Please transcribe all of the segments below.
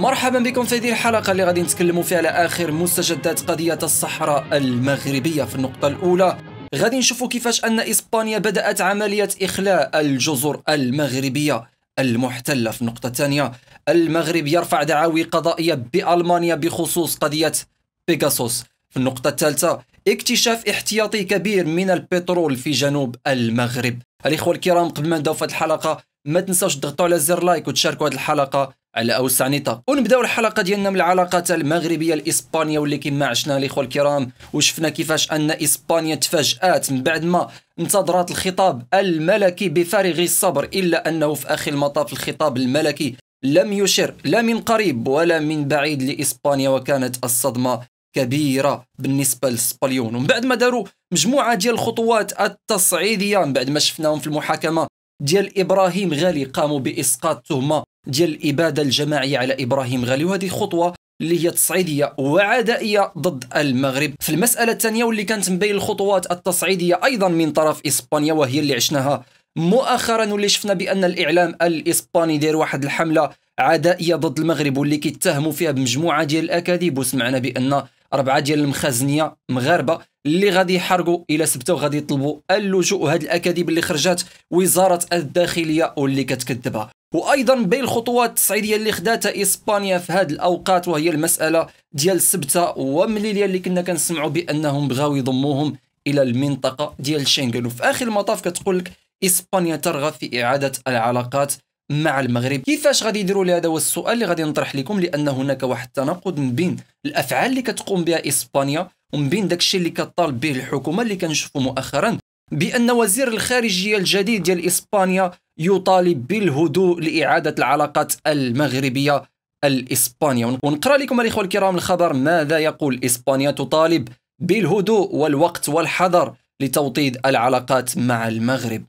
مرحبا بكم في هذه الحلقة اللي غادي نتكلموا فيها على آخر مستجدات قضية الصحراء المغربية في النقطة الأولى غادي نشوفوا كيفاش أن إسبانيا بدأت عملية إخلاء الجزر المغربية المحتلة في النقطة الثانية المغرب يرفع دعاوي قضائية بألمانيا بخصوص قضية بيغاسوس في النقطة الثالثة اكتشاف احتياطي كبير من البترول في جنوب المغرب الإخوة الكرام قبل ما نبداو في الحلقة ما تنساوش تضغطوا على زر لايك وتشاركوا هذه الحلقة على اوسانيتا ونبداو الحلقه ديالنا من العلاقات المغربيه الاسبانيه واللي كما عشنا الاخوه الكرام وشفنا كيفاش ان اسبانيا تفاجات من بعد ما انتظرت الخطاب الملكي بفارغ الصبر الا انه في اخر المطاف الخطاب الملكي لم يشر لا من قريب ولا من بعيد لاسبانيا وكانت الصدمه كبيره بالنسبه لسبليون ومن بعد ما داروا مجموعه ديال الخطوات التصعيديه من بعد ما شفناهم في المحاكمه ديال ابراهيم غالي قاموا باسقاط تهمه ديال الاباده الجماعيه على ابراهيم غالي وهذه خطوه اللي هي تصعيديه وعدائيه ضد المغرب في المساله الثانيه واللي كانت من بين الخطوات التصعيديه ايضا من طرف اسبانيا وهي اللي عشناها مؤخرا واللي شفنا بان الاعلام الاسباني داير واحد الحمله عدائيه ضد المغرب واللي كيتهموا فيها بمجموعه ديال الاكاذيب وسمعنا بان اربعه ديال المخازنيه مغاربه اللي غادي يحرقوا الى سبته وغادي يطلبوا اللجوء وهاد الاكاذيب اللي خرجات وزاره الداخليه واللي كتكذبها وايضا بين الخطوات التصعيديه اللي خداتها اسبانيا في هاد الاوقات وهي المساله ديال سبته ومليليه اللي كنا كنسمعوا بانهم بغاو يضموهم الى المنطقه ديال شنغن وفي اخر المطاف كتقول لك اسبانيا ترغب في اعاده العلاقات مع المغرب كيفاش غادي يديروا هذا هو السؤال اللي غادي نطرح لكم لان هناك واحد التناقض من بين الافعال اللي كتقوم بها اسبانيا ومن بين داكشي اللي كطالب به الحكومه اللي كنشوفوا مؤخرا بان وزير الخارجيه الجديد ديال اسبانيا يطالب بالهدوء لاعاده العلاقات المغربيه الإسبانية ونقرا لكم الاخوه الكرام الخبر ماذا يقول اسبانيا تطالب بالهدوء والوقت والحذر لتوطيد العلاقات مع المغرب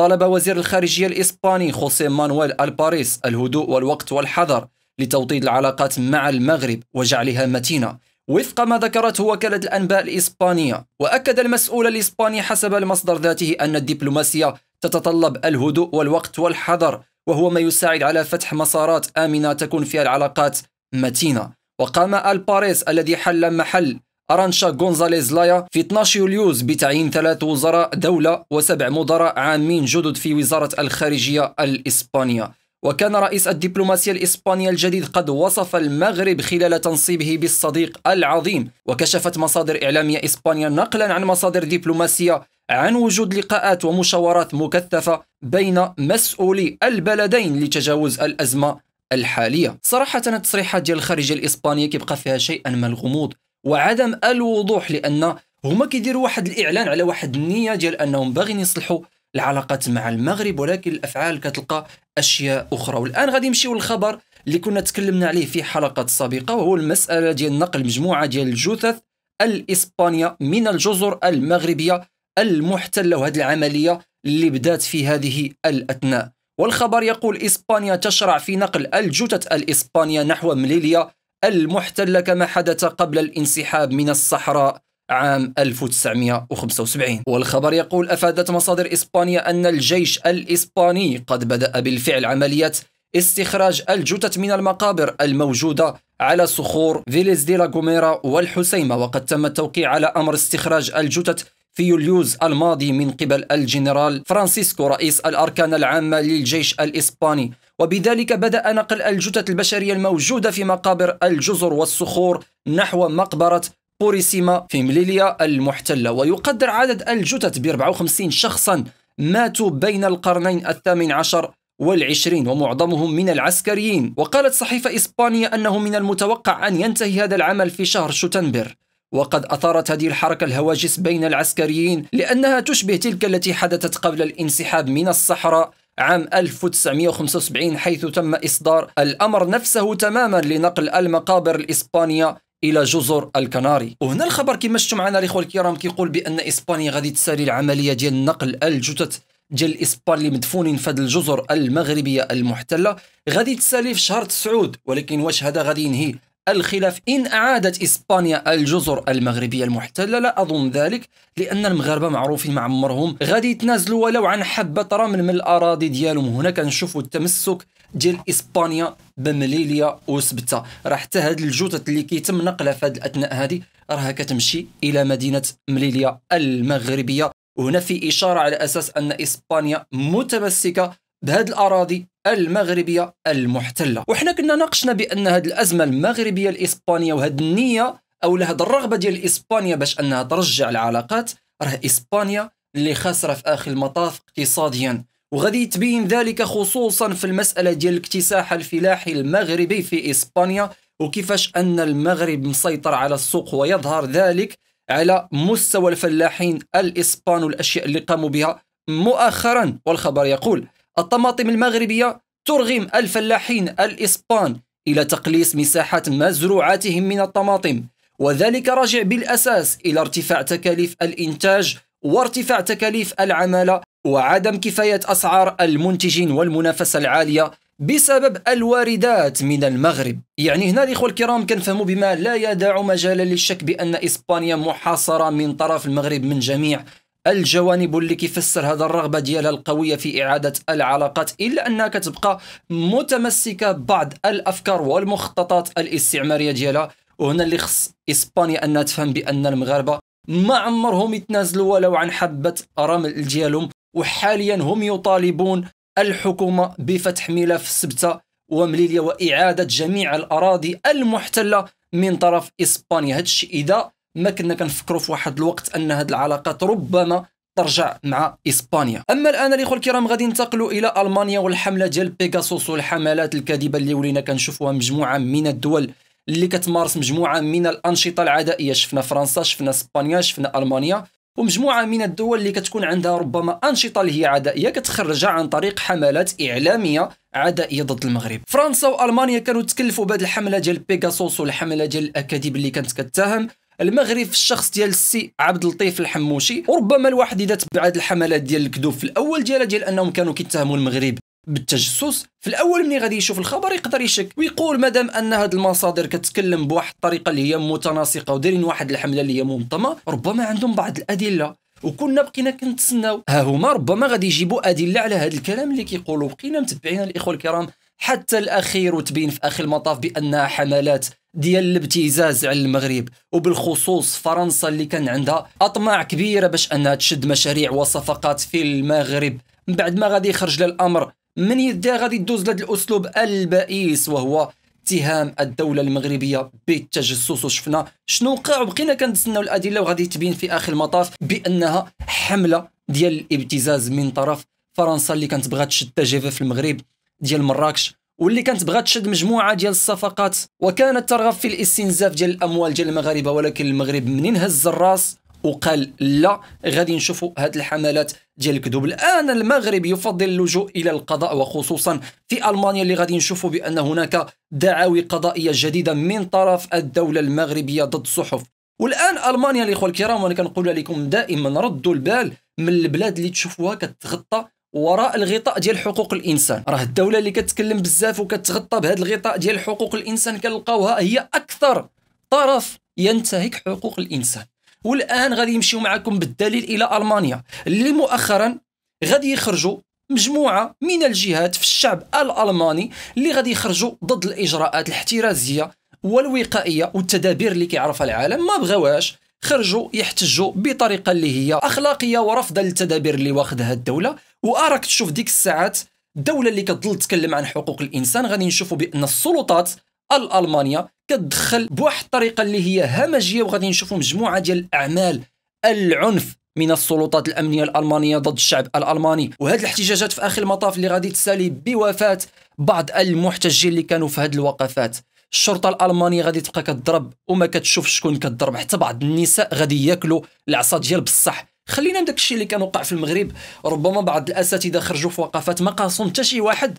طالب وزير الخارجية الإسباني خوسيه مانويل الباريس الهدوء والوقت والحذر لتوطيد العلاقات مع المغرب وجعلها متينة وفق ما ذكرته وكالة الأنباء الإسبانية وأكد المسؤول الإسباني حسب المصدر ذاته أن الدبلوماسية تتطلب الهدوء والوقت والحذر وهو ما يساعد على فتح مسارات آمنة تكون فيها العلاقات متينة وقام الباريس الذي حل محل أرانشا غونزاليز لايا في 12 يوليوز بتعيين ثلاث وزراء دولة وسبع مدراء عامين جدد في وزارة الخارجية الإسبانية وكان رئيس الدبلوماسية الإسبانية الجديد قد وصف المغرب خلال تنصيبه بالصديق العظيم وكشفت مصادر إعلامية إسبانيا نقلا عن مصادر دبلوماسية عن وجود لقاءات ومشاورات مكثفة بين مسؤولي البلدين لتجاوز الأزمة الحالية صراحة التصريحات ديال الخارجية الإسبانية كيبقى فيها شيئا من الغموض وعدم الوضوح لان هما كيديروا واحد الاعلان على واحد النيه ديال انهم باغيين يصلحوا العلاقات مع المغرب ولكن الافعال كتلقى اشياء اخرى والان غادي نمشيو للخبر اللي كنا تكلمنا عليه في حلقات سابقه وهو المساله ديال نقل مجموعه ديال الجثث الاسبانيه من الجزر المغربيه المحتله وهذه العمليه اللي بدات في هذه الاثناء والخبر يقول اسبانيا تشرع في نقل الجثث الاسبانيه نحو مليليا المحتلة كما حدث قبل الانسحاب من الصحراء عام 1975 والخبر يقول أفادت مصادر إسبانيا أن الجيش الإسباني قد بدأ بالفعل عملية استخراج الجثث من المقابر الموجودة على صخور فيليز دي لاغوميرا والحسيمة وقد تم التوقيع على أمر استخراج الجثث في يوليوز الماضي من قبل الجنرال فرانسيسكو رئيس الأركان العامة للجيش الإسباني وبذلك بدأ نقل الجثث البشرية الموجودة في مقابر الجزر والصخور نحو مقبرة بوريسيما في مليليا المحتلة ويقدر عدد الجثث ب 54 شخصا ماتوا بين القرنين الثامن عشر والعشرين ومعظمهم من العسكريين وقالت صحيفة إسبانيا أنه من المتوقع أن ينتهي هذا العمل في شهر شتنبر وقد أثارت هذه الحركة الهواجس بين العسكريين لأنها تشبه تلك التي حدثت قبل الانسحاب من الصحراء عام 1975 حيث تم إصدار الأمر نفسه تماما لنقل المقابر الإسبانية الى جزر الكناري وهنا الخبر كما شفتوا معنا الاخوه الكرام كيقول بان اسبانيا غادي تسالي العمليه ديال نقل الجثث ديال الاسبان اللي مدفونين في هذه الجزر المغربيه المحتله غادي تسالي في شهر تسعود ولكن واش هذا غادي ينهي الخلاف إن أعادت إسبانيا الجزر المغربية المحتلة لا أظن ذلك لأن المغاربة معروفين ما مع عمرهم غادي يتنازلوا ولو عن حبة رمل من الأراضي ديالهم هنا كنشوفوا التمسك ديال إسبانيا بمليليا وسبتة راه حتى هاد الجثث اللي كيتم نقلها في هاد الأثناء هذه راها كتمشي إلى مدينة مليليا المغربية وهنا في إشارة على أساس أن إسبانيا متمسكة بهاد الأراضي المغربيه المحتله وحنا كنا ناقشنا بان هذه الازمه المغربيه الاسبانيه وهذه النيه او هذه الرغبه ديال اسبانيا باش انها ترجع العلاقات راه اسبانيا اللي خاسره في اخر المطاف اقتصاديا وغادي يتبين ذلك خصوصا في المساله ديال الاكتساح الفلاحي المغربي في اسبانيا وكيفاش ان المغرب مسيطر على السوق ويظهر ذلك على مستوى الفلاحين الاسبان والاشياء اللي قاموا بها مؤخرا والخبر يقول الطماطم المغربية ترغم الفلاحين الإسبان إلى تقليص مساحة مزروعاتهم من الطماطم وذلك راجع بالأساس إلى ارتفاع تكاليف الإنتاج وارتفاع تكاليف العمالة وعدم كفاية أسعار المنتجين والمنافسة العالية بسبب الواردات من المغرب يعني هنا الإخوة الكرام كنفهموا بما لا يدع مجالا للشك بأن إسبانيا محاصرة من طرف المغرب من جميع الجوانب اللي كيفسر هذا الرغبه ديالها القويه في اعاده العلاقات الا انها كتبقى متمسكه ببعض الافكار والمخططات الاستعماريه ديالها وهنا اللي خص اسبانيا انها تفهم بان المغاربه ما عمرهم يتنازلوا ولو عن حبه رمل ديالهم وحاليا هم يطالبون الحكومه بفتح ملف سبته ومليليا واعاده جميع الاراضي المحتله من طرف اسبانيا هادشي اذا ما كنا كنفكروا في واحد الوقت ان هذه العلاقات ربما ترجع مع اسبانيا اما الان الاخوه الكرام غادي ننتقلوا الى المانيا والحمله ديال بيغاسوس والحملات الكاذبه اللي ولينا كنشوفوها مجموعه من الدول اللي كتمارس مجموعه من الانشطه العدائيه شفنا فرنسا شفنا اسبانيا شفنا المانيا ومجموعه من الدول اللي كتكون عندها ربما انشطه اللي هي عدائيه كتخرجها عن طريق حملات اعلاميه عدائيه ضد المغرب فرنسا والمانيا كانوا تكلفوا بهذه الحمله ديال بيغاسوس والحمله ديال الاكاذيب اللي كانت كتهم المغرب في الشخص ديال السي عبد اللطيف الحموشي وربما الواحد اذا تبع هذه الحملات ديال الكذوب في الاول ديالها ديال انهم كانوا كيتهموا المغرب بالتجسس في الاول ملي غادي يشوف الخبر يقدر يشك ويقول مادام ان هاد المصادر كتكلم بواحد الطريقه اللي هي متناسقه ودايرين واحد الحمله اللي هي منظمه ربما عندهم بعض الادله وكنا بقينا كنتسناو ها هما ربما غادي يجيبوا ادله على هذا الكلام اللي كيقولوا بقينا متبعين الاخوه الكرام حتى الاخير وتبين في اخر المطاف بانها حملات ديال الابتزاز على المغرب وبالخصوص فرنسا اللي كان عندها اطماع كبيره باش انها تشد مشاريع وصفقات في المغرب من بعد ما غادي يخرج للامر من يدها غادي تدوز لهذا الاسلوب البئيس وهو اتهام الدولة المغربية بالتجسس وشفنا شنو وقع وبقينا كنتسناو الأدلة وغادي تبين في آخر المطاف بأنها حملة ديال الابتزاز من طرف فرنسا اللي كانت بغات تشد في المغرب ديال مراكش واللي كانت بغات تشد مجموعه ديال الصفقات وكانت ترغب في الاستنزاف ديال الاموال ديال المغاربه ولكن المغرب منين هز الراس وقال لا غادي نشوفوا هاد الحملات ديال الكذوب الان المغرب يفضل اللجوء الى القضاء وخصوصا في المانيا اللي غادي نشوفوا بان هناك دعاوي قضائيه جديده من طرف الدوله المغربيه ضد الصحف والان المانيا الاخوه الكرام وانا كنقول لكم دائما ردوا البال من البلاد اللي تشوفوها كتغطى وراء الغطاء ديال حقوق الانسان راه الدوله اللي كتكلم بزاف وكتغطى بهذا الغطاء ديال حقوق الانسان كنلقاوها هي اكثر طرف ينتهك حقوق الانسان والان غادي يمشيو معكم بالدليل الى المانيا اللي مؤخرا غادي يخرجوا مجموعه من الجهات في الشعب الالماني اللي غادي يخرجوا ضد الاجراءات الاحترازيه والوقائيه والتدابير اللي كيعرفها العالم ما بغاوهاش خرجوا يحتجوا بطريقه اللي هي اخلاقيه ورفضا للتدابير اللي واخذها الدوله واراك تشوف ديك الساعات الدولة اللي كتظل تتكلم عن حقوق الانسان غادي نشوفوا بان السلطات الالمانيه كتدخل بواحد الطريقه اللي هي همجيه وغادي نشوفوا مجموعه ديال الاعمال العنف من السلطات الامنيه الالمانيه ضد الشعب الالماني وهذه الاحتجاجات في اخر المطاف اللي غادي تسالي بوفاه بعض المحتجين اللي كانوا في هذه الوقفات الشرطه الالمانيه غادي تبقى كتضرب وما كتشوف شكون كتضرب حتى بعض النساء غادي ياكلوا العصا ديال بصح خلينا من داكشي اللي كان وقع في المغرب ربما بعض الاساتذه خرجوا في وقفات ما قاصهم حتى شي واحد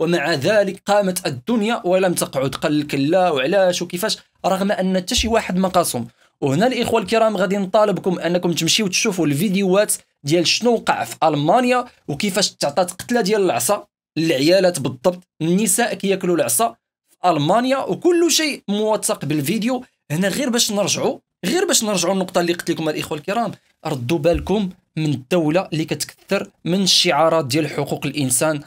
ومع ذلك قامت الدنيا ولم تقعد قال لك لا وعلاش وكيفاش رغم ان حتى شي واحد ما قاصهم وهنا الاخوه الكرام غادي نطالبكم انكم تمشيو تشوفوا الفيديوهات ديال شنو وقع في المانيا وكيفاش تعطات قتله ديال العصا للعيالات بالضبط النساء كياكلوا العصا في المانيا وكل شيء موثق بالفيديو هنا غير باش نرجعوا غير باش نرجعوا النقطه اللي قلت لكم الاخوه الكرام ردوا بالكم من الدولة اللي كتكثر من الشعارات ديال حقوق الإنسان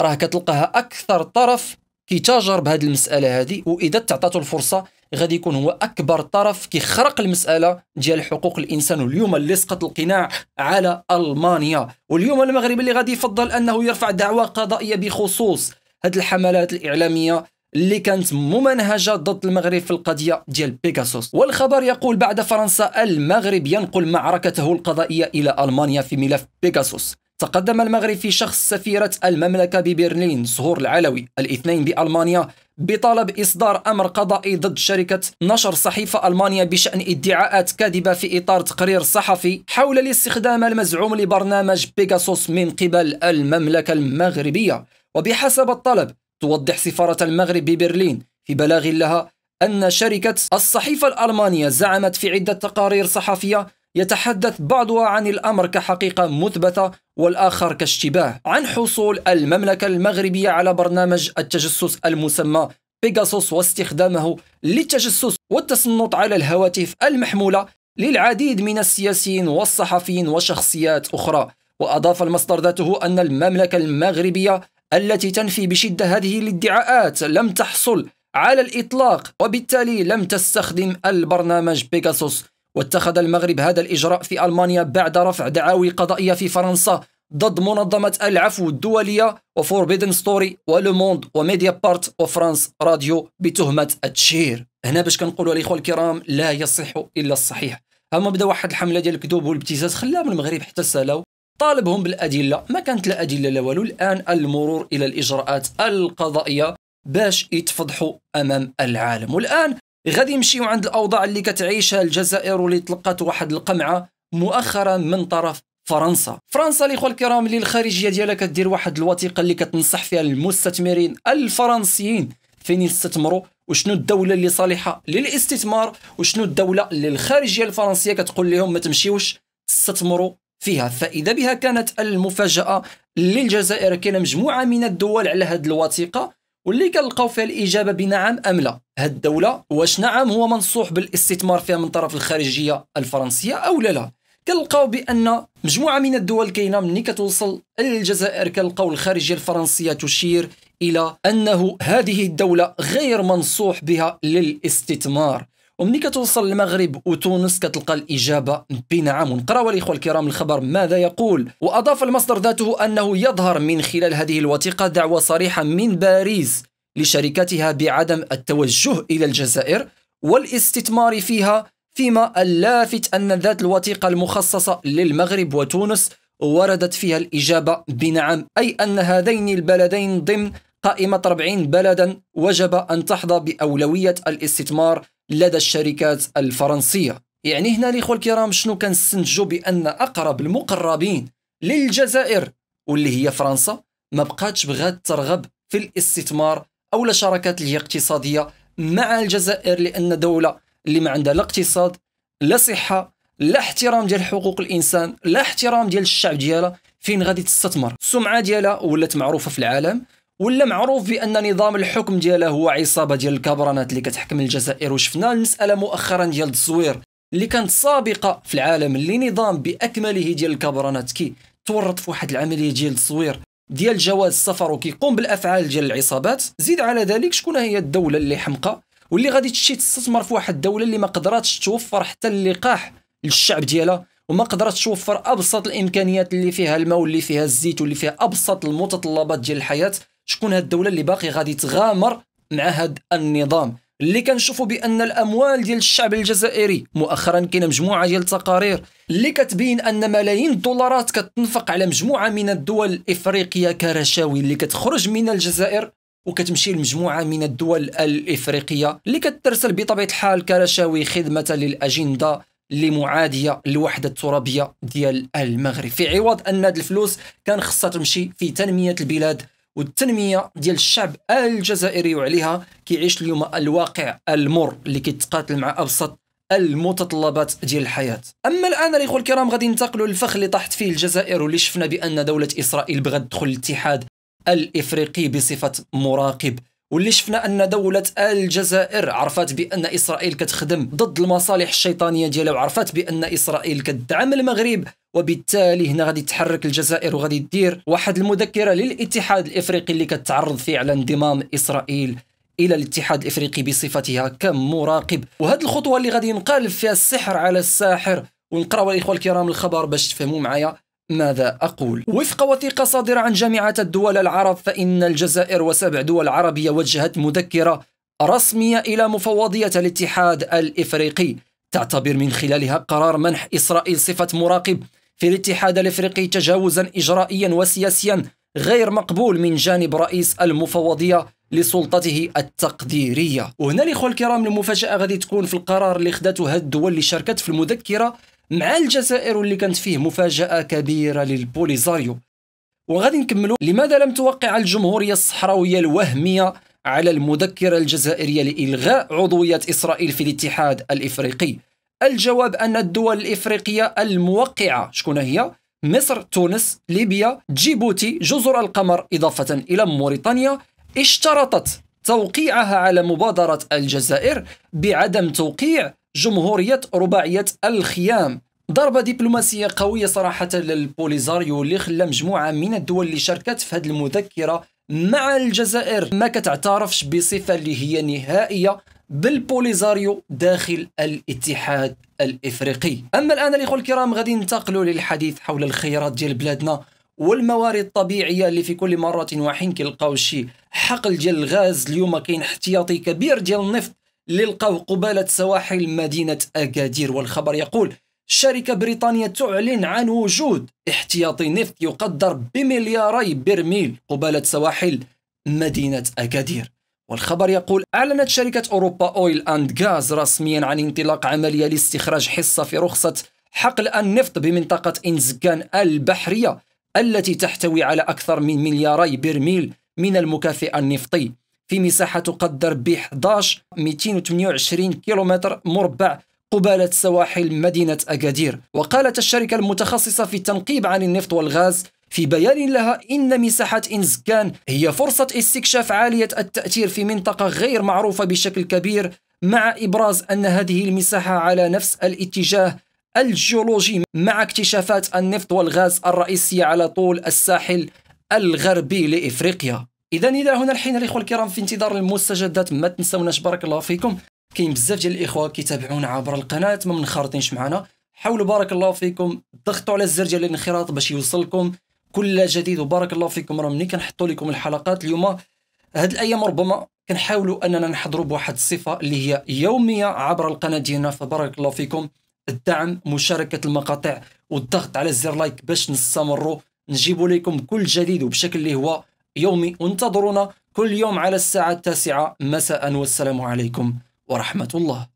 راه كتلقاها أكثر طرف كيتاجر بهذه المسألة هذه وإذا تعطاتو الفرصة غادي يكون هو أكبر طرف كيخرق المسألة ديال حقوق الإنسان واليوم اللي سقط القناع على ألمانيا واليوم المغرب اللي غادي يفضل أنه يرفع دعوى قضائية بخصوص هذه الحملات الإعلامية اللي كانت ممنهجة ضد المغرب في القضية ديال بيغاسوس والخبر يقول بعد فرنسا المغرب ينقل معركته القضائية إلى ألمانيا في ملف بيغاسوس تقدم المغرب في شخص سفيرة المملكة ببرلين صهور العلوي الاثنين بألمانيا بطلب إصدار أمر قضائي ضد شركة نشر صحيفة ألمانيا بشأن ادعاءات كاذبة في إطار تقرير صحفي حول الاستخدام المزعوم لبرنامج بيغاسوس من قبل المملكة المغربية وبحسب الطلب توضح سفارة المغرب ببرلين في بلاغ لها أن شركة الصحيفة الألمانية زعمت في عدة تقارير صحفية يتحدث بعضها عن الأمر كحقيقة مثبتة والآخر كاشتباه عن حصول المملكة المغربية على برنامج التجسس المسمى بيجاسوس واستخدامه للتجسس والتسنط على الهواتف المحمولة للعديد من السياسيين والصحفيين وشخصيات أخرى وأضاف المصدر ذاته أن المملكة المغربية التي تنفي بشدة هذه الادعاءات لم تحصل على الإطلاق وبالتالي لم تستخدم البرنامج بيجاسوس واتخذ المغرب هذا الإجراء في ألمانيا بعد رفع دعاوي قضائية في فرنسا ضد منظمة العفو الدولية وفوربيدن ستوري ولوموند وميديا بارت وفرانس راديو بتهمة التشهير هنا باش كنقولوا الإخوة الكرام لا يصح إلا الصحيح هما بدا واحد الحملة ديال الكذوب والابتزاز خلاهم المغرب حتى سالاو طالبهم بالادله ما كانت لا ادله لا والو الان المرور الى الاجراءات القضائيه باش يتفضحوا امام العالم والان غادي يمشيو عند الاوضاع اللي كتعيشها الجزائر واللي طلقت واحد القمعه مؤخرا من طرف فرنسا فرنسا الاخوه الكرام اللي الخارجيه ديالها كدير واحد الوثيقه اللي كتنصح فيها المستثمرين الفرنسيين فين يستثمروا وشنو الدوله اللي صالحه للاستثمار وشنو الدوله اللي الخارجيه الفرنسيه كتقول لهم ما تمشيوش تستثمروا فيها فإذا بها كانت المفاجأة للجزائر كاين مجموعة من الدول على هذه الوثيقة واللي كنلقاو فيها الإجابة بنعم أم لا هاد الدولة واش نعم هو منصوح بالاستثمار فيها من طرف الخارجية الفرنسية أو لا لا كنلقاو بان مجموعه من الدول كاينه ملي كتوصل الجزائر كنلقاو الخارجيه الفرنسيه تشير الى انه هذه الدوله غير منصوح بها للاستثمار ومني كتوصل المغرب وتونس كتلقى الإجابة بنعم ونقراو الإخوة الكرام الخبر ماذا يقول وأضاف المصدر ذاته أنه يظهر من خلال هذه الوثيقة دعوة صريحة من باريس لشركتها بعدم التوجه إلى الجزائر والاستثمار فيها فيما اللافت أن ذات الوثيقة المخصصة للمغرب وتونس وردت فيها الإجابة بنعم أي أن هذين البلدين ضمن قائمة 40 بلدا وجب أن تحظى بأولوية الاستثمار لدى الشركات الفرنسية يعني هنا الإخوة الكرام شنو كنستنتجوا بأن أقرب المقربين للجزائر واللي هي فرنسا ما بقاتش بغات ترغب في الاستثمار أو الشراكات اللي هي اقتصادية مع الجزائر لأن دولة اللي ما عندها لا اقتصاد لا صحة لا احترام ديال حقوق الإنسان لا احترام ديال الشعب ديالها فين غادي تستثمر السمعة ديالها ولات معروفة في العالم ولا معروف بان نظام الحكم ديالها هو عصابه ديال الكبرانات اللي كتحكم الجزائر وشفنا المساله مؤخرا ديال التصوير اللي كانت سابقه في العالم اللي نظام باكمله ديال الكبرانات كي تورط في واحد العمليه ديال التصوير ديال جواز السفر وكيقوم بالافعال ديال العصابات زيد على ذلك شكون هي الدوله اللي حمقى واللي غادي تشي تستثمر في واحد الدوله اللي ما قدراتش توفر حتى اللقاح للشعب ديالها وما قدراتش توفر ابسط الامكانيات اللي فيها الماء واللي فيها الزيت واللي فيها ابسط المتطلبات ديال الحياه شكون هاد الدوله اللي باقي غادي تغامر مع هاد النظام اللي كنشوفوا بان الاموال ديال الشعب الجزائري مؤخرا كاينه مجموعه ديال التقارير اللي كتبين ان ملايين الدولارات كتنفق على مجموعه من الدول الافريقيه كرشاوي اللي كتخرج من الجزائر وكتمشي لمجموعه من الدول الافريقيه اللي كترسل بطبيعه الحال كرشاوي خدمه للاجنده لمعاديه الوحده الترابيه ديال المغرب في عوض ان هذه الفلوس كان خصها تمشي في تنميه البلاد والتنميه ديال الشعب الجزائري وعليها كيعيش اليوم الواقع المر اللي كيتقاتل مع ابسط المتطلبات ديال الحياه اما الان الاخوه الكرام غادي ننتقلوا للفخ اللي طاحت فيه الجزائر واللي شفنا بان دوله اسرائيل بغات تدخل الاتحاد الافريقي بصفه مراقب واللي شفنا ان دوله الجزائر عرفت بان اسرائيل كتخدم ضد المصالح الشيطانيه ديالها وعرفت بان اسرائيل كتدعم المغرب وبالتالي هنا غادي تحرك الجزائر وغادي دير واحد المذكره للاتحاد الافريقي اللي كتعرض فيه على انضمام اسرائيل الى الاتحاد الافريقي بصفتها كمراقب وهذه الخطوه اللي غادي ينقلب فيها السحر على الساحر ونقراو الاخوه الكرام الخبر باش تفهموا معايا ماذا أقول؟ وفق وثيقة صادرة عن جامعة الدول العرب فإن الجزائر وسبع دول عربية وجهت مذكرة رسمية إلى مفوضية الاتحاد الإفريقي تعتبر من خلالها قرار منح إسرائيل صفة مراقب في الاتحاد الإفريقي تجاوزا إجرائيا وسياسيا غير مقبول من جانب رئيس المفوضية لسلطته التقديرية وهنا الإخوة الكرام المفاجأة غادي تكون في القرار اللي خدته هاد الدول اللي شاركت في المذكرة مع الجزائر واللي كانت فيه مفاجأة كبيرة للبوليزاريو وغادي نكملوا لماذا لم توقع الجمهورية الصحراوية الوهمية على المذكرة الجزائرية لإلغاء عضوية إسرائيل في الاتحاد الإفريقي الجواب أن الدول الإفريقية الموقعة شكون هي؟ مصر، تونس، ليبيا، جيبوتي، جزر القمر إضافة إلى موريتانيا اشترطت توقيعها على مبادرة الجزائر بعدم توقيع جمهورية رباعية الخيام ضربة دبلوماسية قوية صراحة للبوليزاريو اللي خلى مجموعة من الدول اللي شاركت في هذه المذكرة مع الجزائر ما كتعترفش بصفة اللي هي نهائية بالبوليزاريو داخل الاتحاد الافريقي اما الان الاخوه الكرام غادي ننتقلوا للحديث حول الخيرات ديال بلادنا والموارد الطبيعيه اللي في كل مره وحين كيلقاو شي حقل ديال الغاز اليوم كاين احتياطي كبير ديال النفط للقوه قبالة سواحل مدينة أكادير والخبر يقول شركة بريطانية تعلن عن وجود احتياطي نفط يقدر بملياري برميل قبالة سواحل مدينة أكادير والخبر يقول أعلنت شركة أوروبا أويل أند غاز رسميا عن انطلاق عملية لاستخراج حصة في رخصة حقل النفط بمنطقة إنزكان البحرية التي تحتوي على أكثر من ملياري برميل من المكافئ النفطي في مساحة تقدر ب 11 كيلومتر مربع قبالة سواحل مدينة أكادير وقالت الشركة المتخصصة في التنقيب عن النفط والغاز في بيان لها إن مساحة إنزكان هي فرصة استكشاف عالية التأثير في منطقة غير معروفة بشكل كبير مع إبراز أن هذه المساحة على نفس الاتجاه الجيولوجي مع اكتشافات النفط والغاز الرئيسية على طول الساحل الغربي لإفريقيا اذا الى هنا الحين الاخوه الكرام في انتظار المستجدات ما تنساوناش بارك الله فيكم كاين بزاف ديال الاخوه كيتابعونا عبر القناه ما منخرطينش معنا حاولوا بارك الله فيكم ضغطوا على الزر ديال الانخراط باش يوصلكم كل جديد وبارك الله فيكم راه ملي كنحطوا لكم الحلقات اليوم هاد الايام ربما كنحاولوا اننا نحضروا بواحد الصفه اللي هي يوميه عبر القناه ديالنا فبارك الله فيكم الدعم مشاركه المقاطع والضغط على الزر لايك باش نستمروا نجيبوا لكم كل جديد وبشكل اللي هو يومي وانتظرونا كل يوم على الساعة التاسعة مساء والسلام عليكم ورحمة الله